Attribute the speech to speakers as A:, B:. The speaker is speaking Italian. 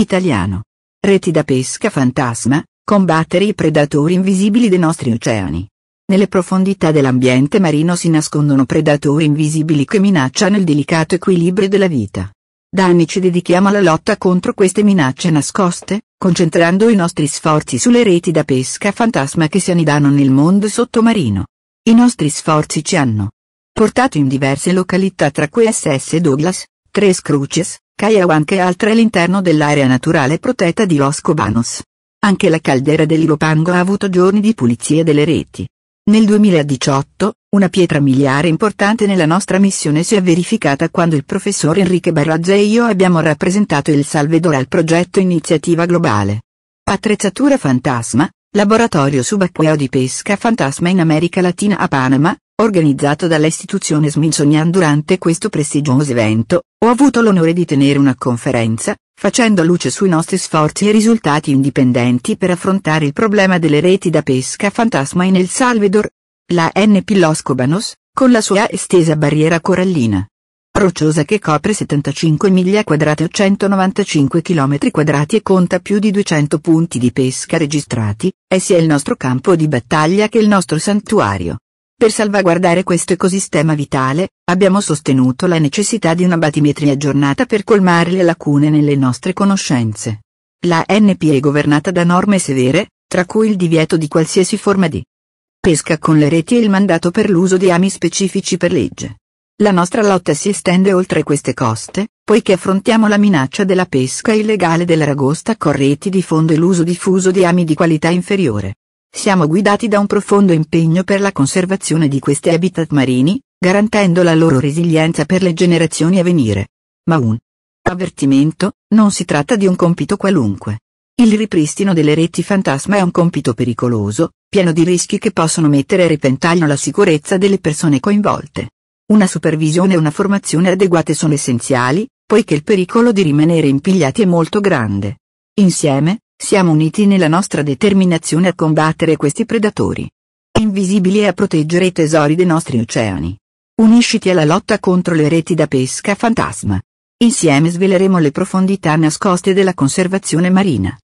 A: italiano. Reti da pesca fantasma, combattere i predatori invisibili dei nostri oceani. Nelle profondità dell'ambiente marino si nascondono predatori invisibili che minacciano il delicato equilibrio della vita. Da anni ci dedichiamo alla lotta contro queste minacce nascoste, concentrando i nostri sforzi sulle reti da pesca fantasma che si annidano nel mondo sottomarino. I nostri sforzi ci hanno portato in diverse località tra cui SS Douglas, Tres Cruces, Cayahuanca e altre all'interno dell'area naturale protetta di Los Cobanos. Anche la caldera dell'Ilopango ha avuto giorni di pulizia delle reti. Nel 2018, una pietra miliare importante nella nostra missione si è verificata quando il professor Enrique Barraggia e io abbiamo rappresentato il Salvador al progetto Iniziativa Globale. Attrezzatura Fantasma, laboratorio subacqueo di pesca fantasma in America Latina a Panama, organizzato dall'istituzione Smithsonian durante questo prestigioso evento, ho avuto l'onore di tenere una conferenza, facendo luce sui nostri sforzi e risultati indipendenti per affrontare il problema delle reti da pesca fantasma in El Salvador. La N. Piloscobanos, con la sua estesa barriera corallina rocciosa che copre 75 miglia quadrate o 195 km quadrati e conta più di 200 punti di pesca registrati, è sia il nostro campo di battaglia che il nostro santuario. Per salvaguardare questo ecosistema vitale, abbiamo sostenuto la necessità di una batimetria aggiornata per colmare le lacune nelle nostre conoscenze. La NP è governata da norme severe, tra cui il divieto di qualsiasi forma di pesca con le reti e il mandato per l'uso di ami specifici per legge. La nostra lotta si estende oltre queste coste, poiché affrontiamo la minaccia della pesca illegale dell'aragosta con reti di fondo e l'uso diffuso di ami di qualità inferiore. Siamo guidati da un profondo impegno per la conservazione di questi habitat marini, garantendo la loro resilienza per le generazioni a venire. Ma un avvertimento, non si tratta di un compito qualunque. Il ripristino delle reti fantasma è un compito pericoloso, pieno di rischi che possono mettere a repentaglio la sicurezza delle persone coinvolte. Una supervisione e una formazione adeguate sono essenziali, poiché il pericolo di rimanere impigliati è molto grande. Insieme, siamo uniti nella nostra determinazione a combattere questi predatori invisibili e a proteggere i tesori dei nostri oceani. Unisciti alla lotta contro le reti da pesca fantasma. Insieme sveleremo le profondità nascoste della conservazione marina.